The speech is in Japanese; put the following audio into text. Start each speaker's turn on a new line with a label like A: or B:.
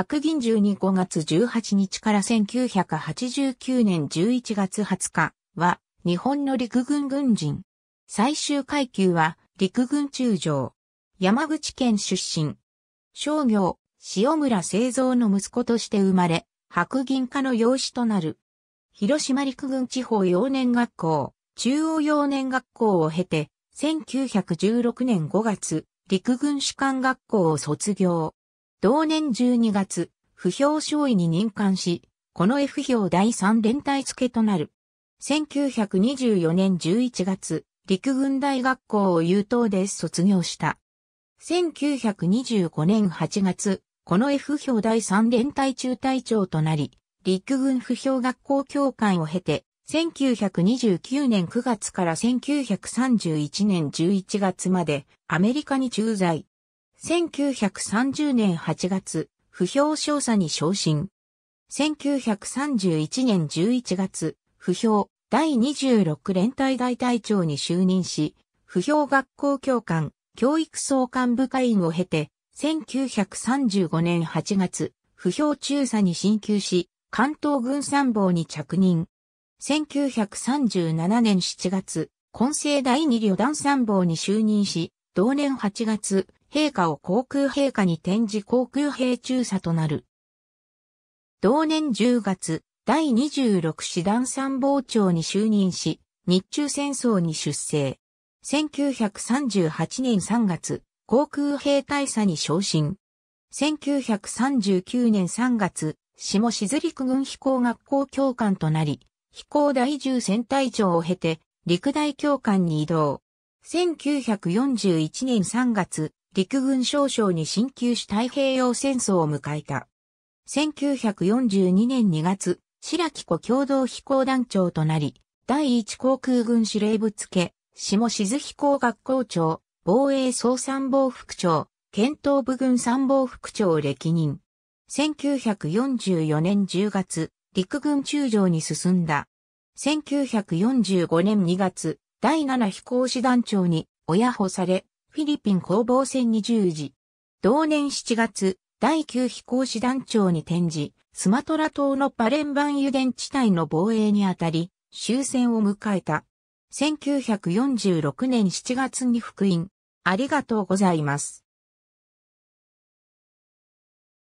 A: 白銀12 5月18日から1989年11月20日は日本の陸軍軍人。最終階級は陸軍中将。山口県出身。商業、塩村製造の息子として生まれ、白銀家の養子となる。広島陸軍地方幼年学校、中央幼年学校を経て、1916年5月、陸軍士官学校を卒業。同年12月、不評少尉に任官し、この F 表第3連隊付となる。1924年11月、陸軍大学校を優等で卒業した。1925年8月、この F 表第3連隊中隊長となり、陸軍不評学校協会を経て、1929年9月から1931年11月までアメリカに駐在。1930年8月、不評少佐に昇進。1931年11月、不評第26連隊大隊長に就任し、不評学校教官、教育総幹部会員を経て、1935年8月、不評中佐に進級し、関東軍参謀に着任。1937年7月、混成第二旅団参謀に就任し、同年8月、陛下を航空陛下に転じ航空兵中佐となる。同年10月、第26師団参謀長に就任し、日中戦争に出征。1938年3月、航空兵大佐に昇進。1939年3月、下静陸軍飛行学校教官となり、飛行第10戦隊長を経て、陸大教官に移動。1941年3月、陸軍少将に進級し太平洋戦争を迎えた。1942年2月、白木湖共同飛行団長となり、第一航空軍司令部付、下静飛行学校長、防衛総参謀副長、検討部軍参謀副長を歴任。1944年10月、陸軍中将に進んだ。1945年2月、第7飛行士団長に親保され、フィリピン攻防戦に従事。同年7月、第9飛行士団長に転じ、スマトラ島のパレンバン油田地帯の防衛にあたり、終戦を迎えた。1946年7月に復員。ありがとうございます。